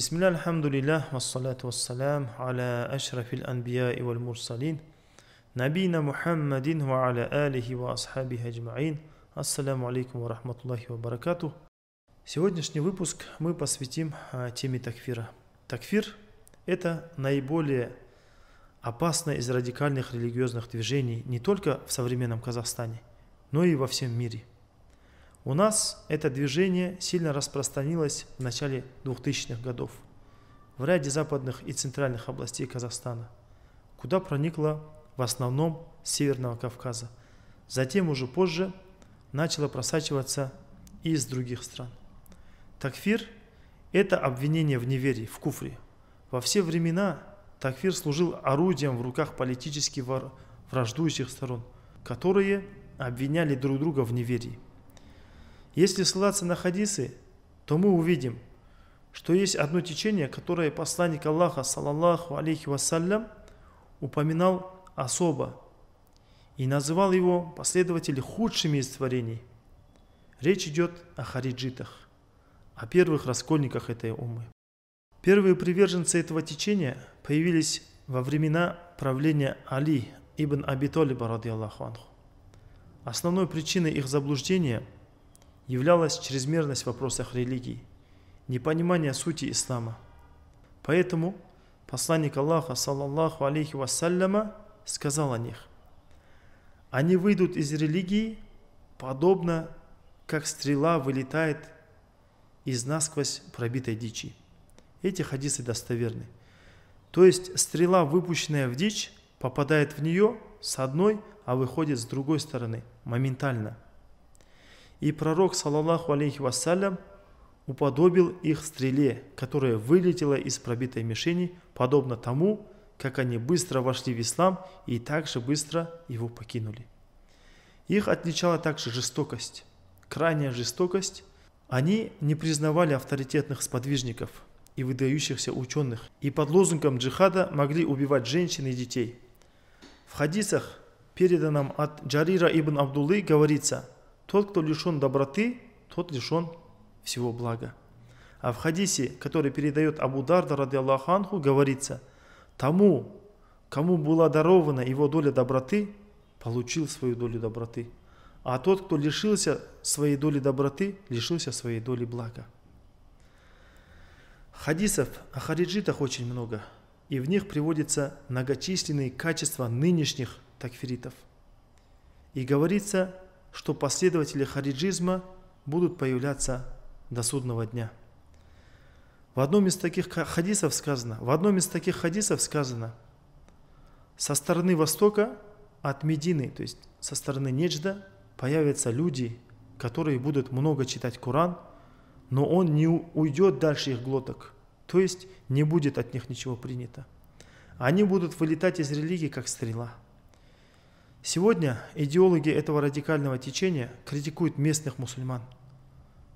بسم الله الحمد لله والصلاة والسلام على أشرف الأنبياء والمرسلين نبينا محمد وعلى آله وأصحابه أجمعين Ассаляму алейкум ва рахматуллахи ва Сегодняшний выпуск мы посвятим а, теме такфира. Такфир – это наиболее опасное из радикальных религиозных движений не только в современном Казахстане, но и во всем мире – у нас это движение сильно распространилось в начале 2000-х годов в ряде западных и центральных областей Казахстана, куда проникло в основном с Северного Кавказа. Затем уже позже начало просачиваться и из других стран. Такфир – это обвинение в неверии, в куфре. Во все времена такфир служил орудием в руках политически враждующих сторон, которые обвиняли друг друга в неверии. Если ссылаться на хадисы, то мы увидим, что есть одно течение, которое посланник Аллаха, салаллаху алейхи вассалям, упоминал особо и называл его последователи худшими из творений. Речь идет о хариджитах, о первых раскольниках этой умы. Первые приверженцы этого течения появились во времена правления Али ибн Абитолиба, радиаллаху анху. Основной причиной их заблуждения – являлась чрезмерность в вопросах религии, непонимание сути ислама. Поэтому посланник Аллаха, саллаллаху алейхи вассаляма, сказал о них. Они выйдут из религии, подобно как стрела вылетает из насквозь пробитой дичи. Эти хадисы достоверны. То есть стрела, выпущенная в дичь, попадает в нее с одной, а выходит с другой стороны, моментально – и пророк, салаллаху алейхи вассалям, уподобил их стреле, которая вылетела из пробитой мишени, подобно тому, как они быстро вошли в ислам и также быстро его покинули. Их отличала также жестокость, крайняя жестокость. Они не признавали авторитетных сподвижников и выдающихся ученых, и под лозунгом джихада могли убивать женщин и детей. В хадисах, переданном от Джарира ибн Абдуллы, говорится – тот, кто лишен доброты, тот лишен всего блага. А в хадисе, который передает Абу Дарда, ради Аллаху Анху, говорится, тому, кому была дарована его доля доброты, получил свою долю доброты. А тот, кто лишился своей доли доброты, лишился своей доли блага. Хадисов о хариджитах очень много, и в них приводятся многочисленные качества нынешних такфиритов. И говорится, что последователи хариджизма будут появляться до судного дня. В одном из таких хадисов сказано, в одном из таких хадисов сказано, со стороны востока от Медины, то есть со стороны Неджда, появятся люди, которые будут много читать Коран, но он не уйдет дальше их глоток, то есть не будет от них ничего принято. Они будут вылетать из религии, как стрела – Сегодня идеологи этого радикального течения критикуют местных мусульман,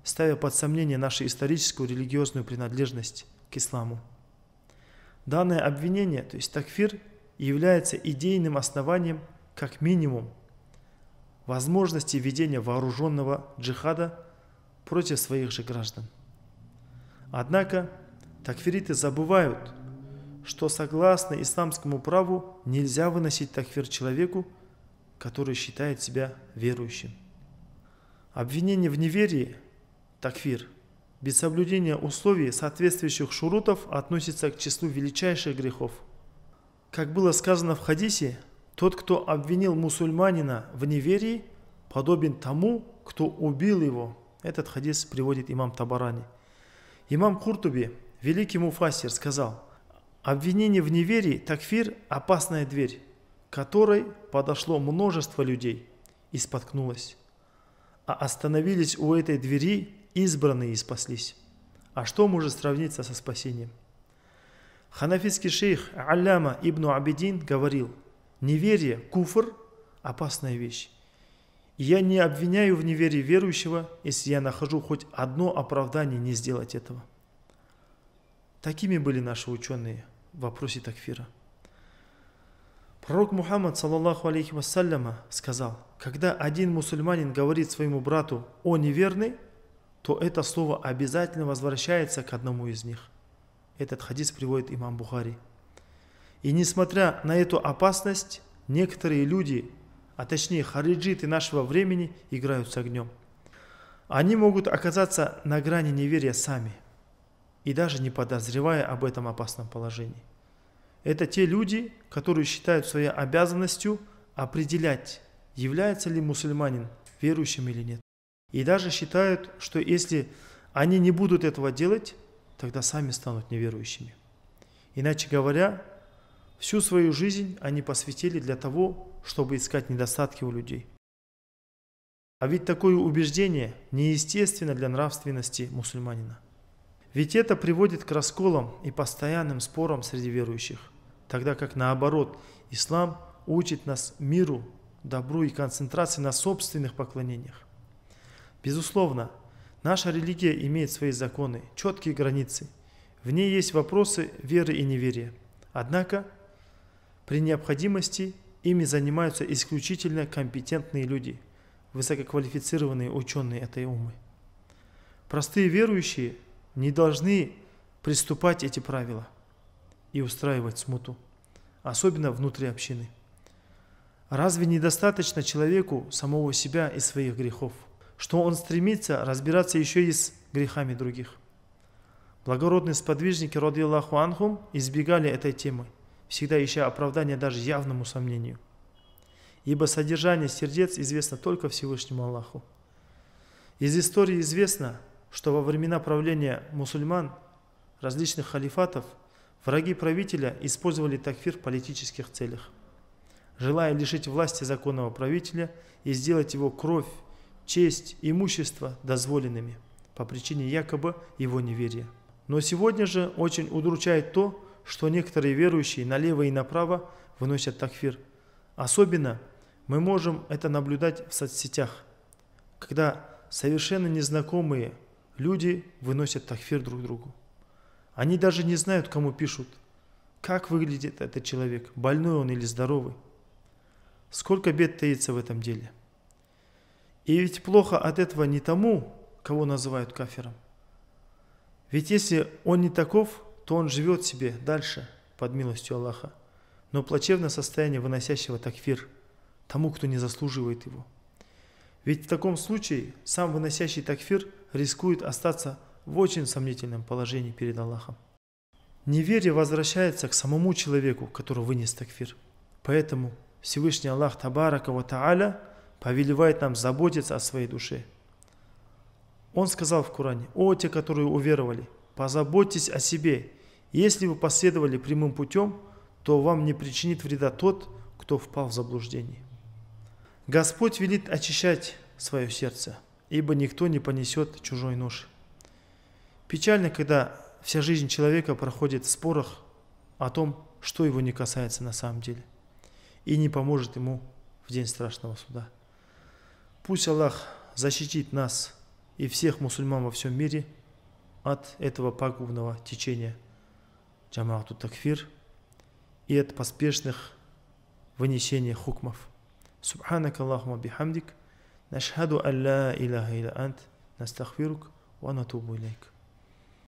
ставя под сомнение нашу историческую религиозную принадлежность к исламу. Данное обвинение, то есть такфир, является идейным основанием, как минимум, возможности ведения вооруженного джихада против своих же граждан. Однако такфириты забывают, что согласно исламскому праву нельзя выносить такфир человеку, который считает себя верующим. Обвинение в неверии – такфир. Без соблюдения условий, соответствующих шурутов, относится к числу величайших грехов. Как было сказано в хадисе, тот, кто обвинил мусульманина в неверии, подобен тому, кто убил его. Этот хадис приводит имам Табарани. Имам Куртуби, великий муфасир, сказал, обвинение в неверии, такфир – опасная дверь которой подошло множество людей и споткнулось. А остановились у этой двери избранные и спаслись. А что может сравниться со спасением? Ханафитский шейх Аляма ибн Абидин говорил, неверие, куфр – опасная вещь. я не обвиняю в неверии верующего, если я нахожу хоть одно оправдание не сделать этого. Такими были наши ученые в вопросе такфира. Пророк Мухаммад, саллаллаху алейхи вассаляма, сказал, когда один мусульманин говорит своему брату «О неверный», то это слово обязательно возвращается к одному из них. Этот хадис приводит имам Бухари. И несмотря на эту опасность, некоторые люди, а точнее хариджиты нашего времени, играют с огнем. Они могут оказаться на грани неверия сами, и даже не подозревая об этом опасном положении. Это те люди, которые считают своей обязанностью определять, является ли мусульманин верующим или нет. И даже считают, что если они не будут этого делать, тогда сами станут неверующими. Иначе говоря, всю свою жизнь они посвятили для того, чтобы искать недостатки у людей. А ведь такое убеждение неестественно для нравственности мусульманина. Ведь это приводит к расколам и постоянным спорам среди верующих, тогда как наоборот, ислам учит нас миру, добру и концентрации на собственных поклонениях. Безусловно, наша религия имеет свои законы, четкие границы. В ней есть вопросы веры и неверия. Однако, при необходимости ими занимаются исключительно компетентные люди, высококвалифицированные ученые этой умы. Простые верующие – не должны приступать эти правила и устраивать смуту, особенно внутри общины. Разве недостаточно человеку самого себя и своих грехов, что он стремится разбираться еще и с грехами других? Благородные сподвижники, роди Аллаху Анхум, избегали этой темы, всегда ища оправдания даже явному сомнению. Ибо содержание сердец известно только Всевышнему Аллаху. Из истории известно, что во времена правления мусульман, различных халифатов, враги правителя использовали такфир в политических целях, желая лишить власти законного правителя и сделать его кровь, честь, имущество дозволенными по причине якобы его неверия. Но сегодня же очень удручает то, что некоторые верующие налево и направо выносят такфир. Особенно мы можем это наблюдать в соцсетях, когда совершенно незнакомые Люди выносят такфир друг другу. Они даже не знают, кому пишут, как выглядит этот человек, больной он или здоровый. Сколько бед таится в этом деле. И ведь плохо от этого не тому, кого называют кафиром. Ведь если он не таков, то он живет себе дальше, под милостью Аллаха, но плачевное состояние выносящего такфир тому, кто не заслуживает его – ведь в таком случае сам выносящий такфир рискует остаться в очень сомнительном положении перед Аллахом. Неверие возвращается к самому человеку, который вынес такфир. Поэтому Всевышний Аллах Табарака Ва Тааля повелевает нам заботиться о своей душе. Он сказал в Коране, «О те, которые уверовали, позаботьтесь о себе. Если вы последовали прямым путем, то вам не причинит вреда тот, кто впал в заблуждение». Господь велит очищать свое сердце, ибо никто не понесет чужой нож. Печально, когда вся жизнь человека проходит в спорах о том, что его не касается на самом деле, и не поможет ему в день страшного суда. Пусть Аллах защитит нас и всех мусульман во всем мире от этого пагубного течения Джамаату Такфир и от поспешных вынесения хукмов. سبحانك اللهم بحمدك نشهد أن لا إله إلا أنت نستغفرك ونتوب إليك